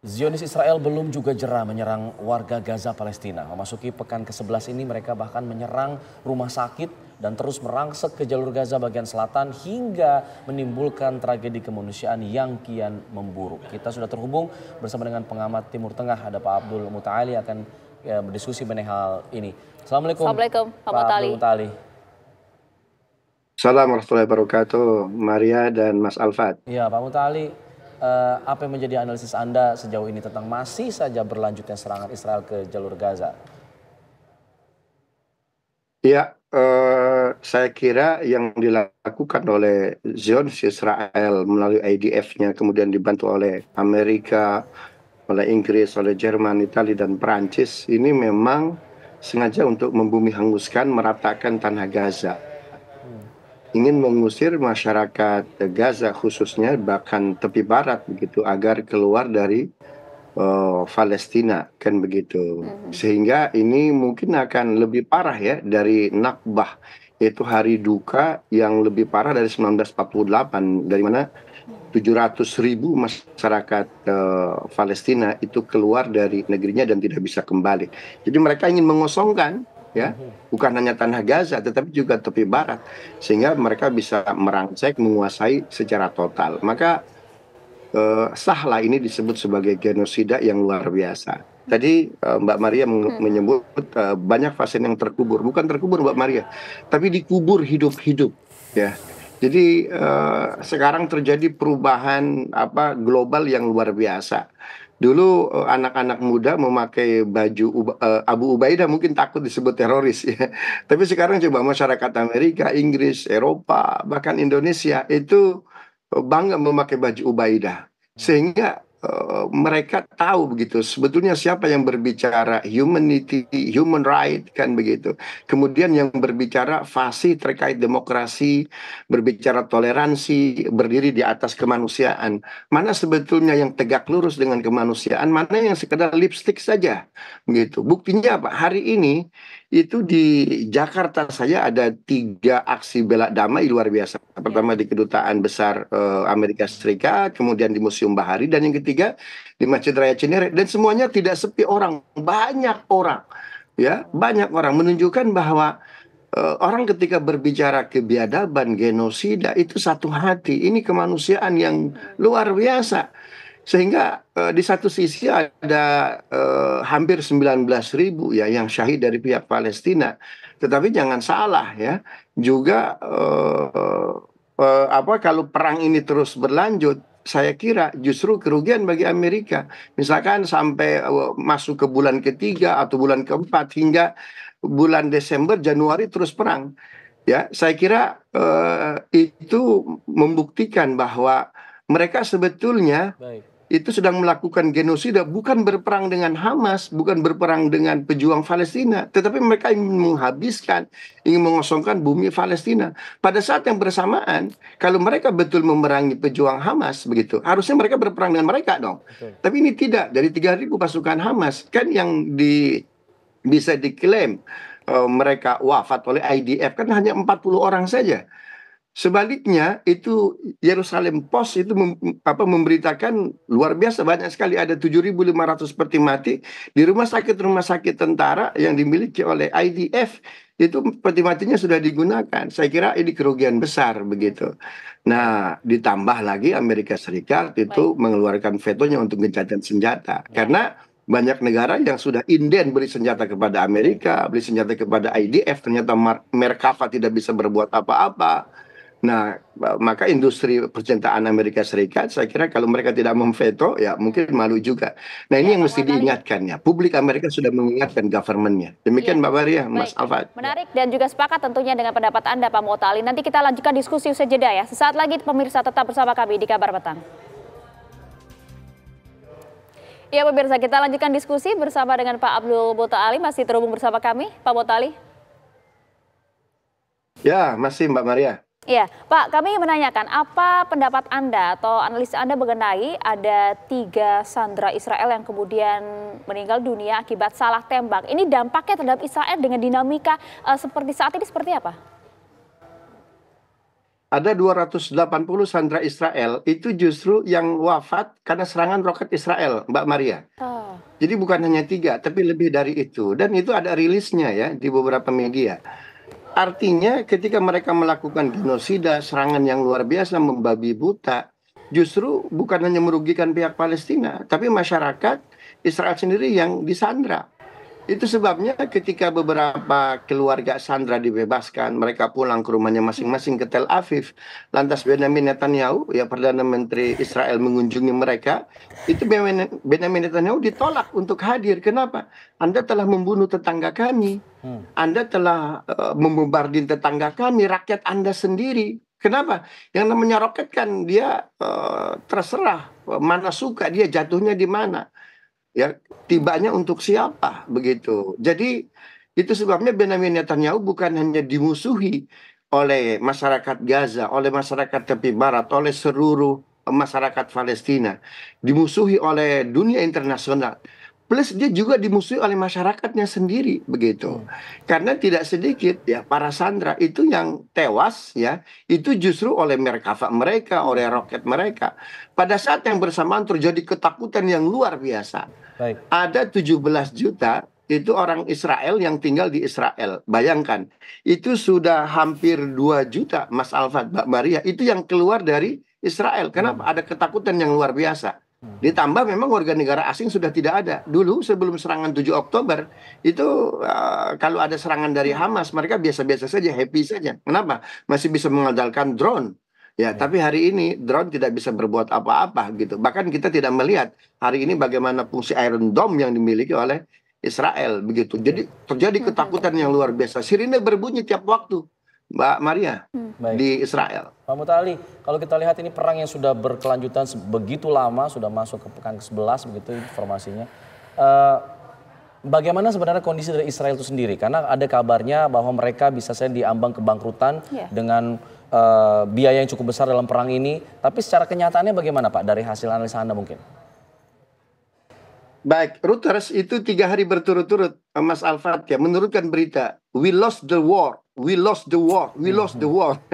Zionis Israel belum juga jerah menyerang warga Gaza Palestina. Memasuki pekan ke-11 ini mereka bahkan menyerang rumah sakit dan terus merangsek ke jalur Gaza bagian selatan hingga menimbulkan tragedi kemanusiaan yang kian memburuk. Kita sudah terhubung bersama dengan pengamat Timur Tengah ada Pak Abdul Mutaali akan ya, berdiskusi mengenai hal ini. Assalamualaikum. Assalamualaikum Pak, Pak Abdul Mutaali. Assalamualaikum warahmatullahi wabarakatuh, Maria dan Mas Alfat. Ya, Pak Mutali, uh, apa yang menjadi analisis Anda sejauh ini tentang masih saja berlanjutnya serangan Israel ke jalur Gaza? Ya, uh, saya kira yang dilakukan oleh Zionis Israel melalui IDF-nya kemudian dibantu oleh Amerika, oleh Inggris, oleh Jerman, Italia dan Perancis ini memang sengaja untuk membumi hanguskan meratakan tanah Gaza ingin mengusir masyarakat Gaza khususnya bahkan tepi barat begitu agar keluar dari uh, Palestina kan begitu mm-hmm. sehingga ini mungkin akan lebih parah ya dari Nakbah yaitu hari duka yang lebih parah dari 1948 dari mana 700 ribu masyarakat uh, Palestina itu keluar dari negerinya dan tidak bisa kembali jadi mereka ingin mengosongkan ya bukan hanya tanah Gaza tetapi juga tepi barat sehingga mereka bisa merangsek menguasai secara total maka eh, sahlah ini disebut sebagai genosida yang luar biasa tadi eh, Mbak Maria hmm. menyebut eh, banyak pasien yang terkubur bukan terkubur Mbak Maria tapi dikubur hidup-hidup ya jadi eh, sekarang terjadi perubahan apa global yang luar biasa Dulu eh, anak-anak muda memakai baju uh, Abu Ubaidah mungkin takut disebut teroris ya. Tapi sekarang coba masyarakat Amerika, Inggris, Eropa, bahkan Indonesia itu bangga memakai baju Ubaidah. Sehingga Eh, mereka tahu begitu sebetulnya siapa yang berbicara humanity, human right kan begitu. Kemudian yang berbicara fasih terkait demokrasi, berbicara toleransi, berdiri di atas kemanusiaan. Mana sebetulnya yang tegak lurus dengan kemanusiaan, mana yang sekedar lipstick saja begitu. Buktinya apa? Hari ini itu di Jakarta saja ada tiga aksi bela damai luar biasa. Pertama ya. di kedutaan besar eh, Amerika Serikat, kemudian di Museum Bahari dan yang ketiga tiga di Masjid Raya Cinere dan semuanya tidak sepi orang, banyak orang. Ya, banyak orang menunjukkan bahwa uh, orang ketika berbicara kebiadaban, genosida itu satu hati. Ini kemanusiaan yang luar biasa. Sehingga uh, di satu sisi ada uh, hampir 19 ribu ya yang syahid dari pihak Palestina. Tetapi jangan salah ya, juga uh, uh, apa kalau perang ini terus berlanjut saya kira justru kerugian bagi Amerika. Misalkan sampai eh, masuk ke bulan ketiga atau bulan keempat hingga bulan Desember, Januari terus perang. Ya, saya kira eh, itu membuktikan bahwa mereka sebetulnya itu sedang melakukan genosida bukan berperang dengan Hamas, bukan berperang dengan pejuang Palestina, tetapi mereka ingin menghabiskan, ingin mengosongkan bumi Palestina. Pada saat yang bersamaan, kalau mereka betul memerangi pejuang Hamas begitu, harusnya mereka berperang dengan mereka dong. Okay. Tapi ini tidak. Dari 3000 pasukan Hamas kan yang di bisa diklaim uh, mereka wafat oleh IDF kan hanya 40 orang saja. Sebaliknya itu Yerusalem Post itu mem, apa memberitakan luar biasa banyak sekali ada 7.500 peti mati di rumah sakit rumah sakit tentara yang dimiliki oleh IDF itu peti matinya sudah digunakan. Saya kira ini kerugian besar begitu. Nah, ditambah lagi Amerika Serikat itu mengeluarkan vetonya untuk gencatan senjata ya. karena banyak negara yang sudah inden beli senjata kepada Amerika, beli senjata kepada IDF, ternyata Merkava tidak bisa berbuat apa-apa Nah, maka industri percintaan Amerika Serikat, saya kira kalau mereka tidak memveto, ya mungkin malu juga. Nah, ini ya, yang mesti menarik. ya Publik Amerika sudah mengingatkan governmentnya. Demikian ya. Mbak Maria, Mas Alfat. Menarik dan juga sepakat tentunya dengan pendapat Anda, Pak Motali. Nanti kita lanjutkan diskusi usai jeda ya. Sesaat lagi pemirsa tetap bersama kami di Kabar Petang. Ya pemirsa, kita lanjutkan diskusi bersama dengan Pak Abdul Botali Ali. Masih terhubung bersama kami, Pak Botali. Ya, masih Mbak Maria. Ya, Pak, kami menanyakan apa pendapat Anda atau analisis Anda mengenai ada tiga sandera Israel yang kemudian meninggal dunia akibat salah tembak. Ini dampaknya terhadap Israel dengan dinamika uh, seperti saat ini seperti apa? Ada 280 sandera Israel itu justru yang wafat karena serangan roket Israel, Mbak Maria. Oh. Jadi bukan hanya tiga, tapi lebih dari itu. Dan itu ada rilisnya ya di beberapa media. Artinya ketika mereka melakukan genosida, serangan yang luar biasa membabi buta, justru bukan hanya merugikan pihak Palestina, tapi masyarakat Israel sendiri yang disandra. Itu sebabnya ketika beberapa keluarga Sandra dibebaskan, mereka pulang ke rumahnya masing-masing ke Tel Aviv. Lantas Benjamin Netanyahu, ya Perdana Menteri Israel mengunjungi mereka, itu Benjamin Netanyahu ditolak untuk hadir. Kenapa? Anda telah membunuh tetangga kami. Hmm. Anda telah uh, eh, membombardir tetangga kami, rakyat Anda sendiri. Kenapa? Yang namanya roket kan dia uh, terserah mana suka dia jatuhnya di mana ya tibanya untuk siapa begitu. Jadi itu sebabnya Benjamin Netanyahu bukan hanya dimusuhi oleh masyarakat Gaza, oleh masyarakat tepi barat, oleh seluruh masyarakat Palestina, dimusuhi oleh dunia internasional plus dia juga dimusuhi oleh masyarakatnya sendiri begitu hmm. karena tidak sedikit ya para sandra itu yang tewas ya itu justru oleh merkava mereka hmm. oleh roket mereka pada saat yang bersamaan terjadi ketakutan yang luar biasa Baik. ada 17 juta itu orang Israel yang tinggal di Israel. Bayangkan, itu sudah hampir 2 juta Mas Alfat Mbak Maria itu yang keluar dari Israel. Kenapa? Hmm. Ada ketakutan yang luar biasa. Hmm. Ditambah memang warga negara asing sudah tidak ada. Dulu sebelum serangan 7 Oktober itu uh, kalau ada serangan dari hmm. Hamas mereka biasa-biasa saja, happy saja. Kenapa? Masih bisa mengandalkan drone. Ya, ya, tapi hari ini drone tidak bisa berbuat apa-apa gitu. Bahkan kita tidak melihat hari ini bagaimana fungsi Iron Dome yang dimiliki oleh Israel begitu. Jadi terjadi ketakutan yang luar biasa. Sirine berbunyi tiap waktu. Mbak Maria hmm. di Israel. Pak Mutali, kalau kita lihat ini perang yang sudah berkelanjutan begitu lama, sudah masuk ke pekan ke-11 begitu informasinya. Uh, bagaimana sebenarnya kondisi dari Israel itu sendiri? Karena ada kabarnya bahwa mereka bisa saja diambang kebangkrutan yeah. dengan uh, biaya yang cukup besar dalam perang ini. Tapi secara kenyataannya bagaimana Pak dari hasil analisa Anda mungkin? Baik, Reuters itu tiga hari berturut-turut eh, Mas Alfat ya menurutkan berita we lost the war, we lost the war, we hmm. lost the war.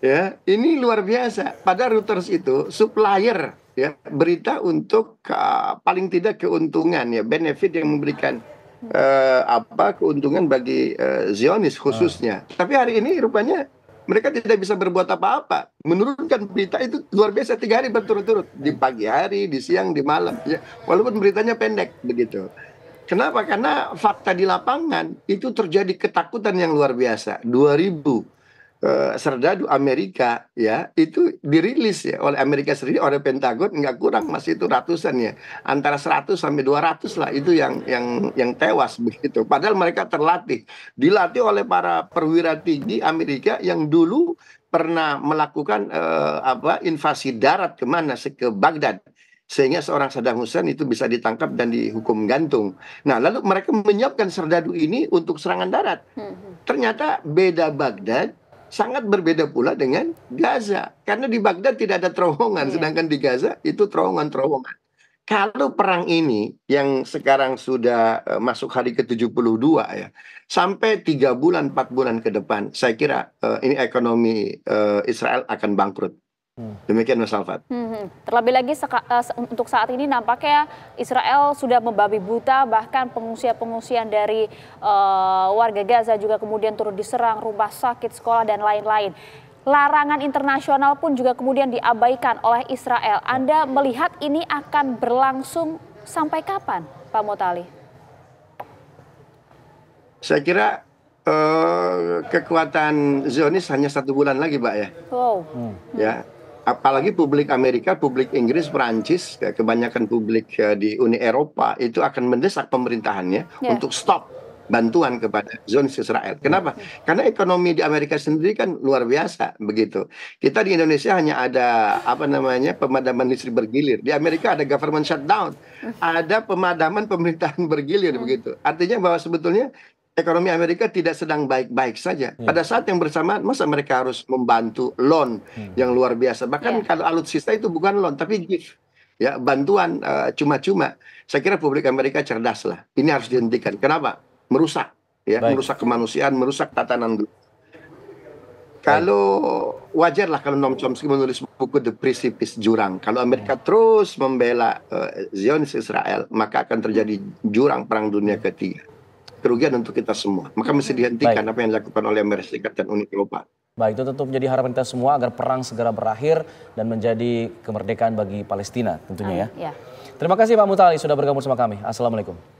ya, ini luar biasa. Pada Reuters itu supplier ya berita untuk uh, paling tidak keuntungan ya benefit yang memberikan uh, apa keuntungan bagi uh, Zionis khususnya. Ah. Tapi hari ini rupanya mereka tidak bisa berbuat apa-apa. Menurunkan berita itu luar biasa tiga hari berturut-turut di pagi hari, di siang, di malam. Ya, walaupun beritanya pendek begitu. Kenapa? Karena fakta di lapangan itu terjadi ketakutan yang luar biasa. 2000 Eh, serdadu Amerika ya itu dirilis ya oleh Amerika sendiri oleh Pentagon nggak kurang masih itu ratusan ya antara 100 sampai 200 lah itu yang yang yang tewas begitu padahal mereka terlatih dilatih oleh para perwira tinggi Amerika yang dulu pernah melakukan eh, apa invasi darat kemana ke Baghdad sehingga seorang Saddam Hussein itu bisa ditangkap dan dihukum gantung. Nah, lalu mereka menyiapkan serdadu ini untuk serangan darat. Hmm, hmm. Ternyata beda Baghdad sangat berbeda pula dengan Gaza. Karena di Baghdad tidak ada terowongan, yeah. sedangkan di Gaza itu terowongan-terowongan. Kalau perang ini yang sekarang sudah eh, masuk hari ke-72 ya, sampai tiga bulan empat bulan ke depan, saya kira uh, ini ekonomi uh, Israel akan bangkrut. Hmm. Demikian Mas Alfat. Hmm, hmm. terlebih lagi uh, untuk saat ini nampaknya Israel sudah membabi buta bahkan pengungsian-pengungsian dari uh, warga Gaza juga kemudian turut diserang rumah sakit, sekolah dan lain-lain. Larangan internasional pun juga kemudian diabaikan oleh Israel. Anda melihat ini akan berlangsung sampai kapan, Pak Motali? Saya kira uh, kekuatan Zionis hanya satu bulan lagi, Pak ya. Wow. Hmm. Ya apalagi publik Amerika, publik Inggris, Perancis, ya, kebanyakan publik ya, di Uni Eropa itu akan mendesak pemerintahannya yeah. untuk stop bantuan kepada zona Israel. Kenapa? Ya. Karena ekonomi di Amerika sendiri kan luar biasa begitu. Kita di Indonesia hanya ada apa namanya pemadaman listrik bergilir. Di Amerika ada government shutdown, ada pemadaman pemerintahan bergilir hmm. begitu. Artinya bahwa sebetulnya ekonomi Amerika tidak sedang baik-baik saja. Yeah. Pada saat yang bersamaan, masa mereka harus membantu loan hmm. yang luar biasa. Bahkan yeah. kalau alutsista itu bukan loan, tapi gift, ya bantuan cuma eh, cuma-cuma. Saya kira publik Amerika cerdas lah. Ini harus dihentikan. Kenapa? Merusak, ya, baik. merusak kemanusiaan, merusak tatanan dulu. Kalau wajarlah kalau Noam Chomsky menulis buku The Precipice Jurang. Kalau Amerika hmm. terus membela uh, Zionis Israel, maka akan terjadi jurang perang dunia ketiga kerugian untuk kita semua. Maka mesti dihentikan Baik. apa yang dilakukan oleh Amerika Serikat dan Uni Eropa. Baik, itu tentu menjadi harapan kita semua agar perang segera berakhir dan menjadi kemerdekaan bagi Palestina tentunya ya. ya. Terima kasih Pak Mutali sudah bergabung sama kami. Assalamualaikum.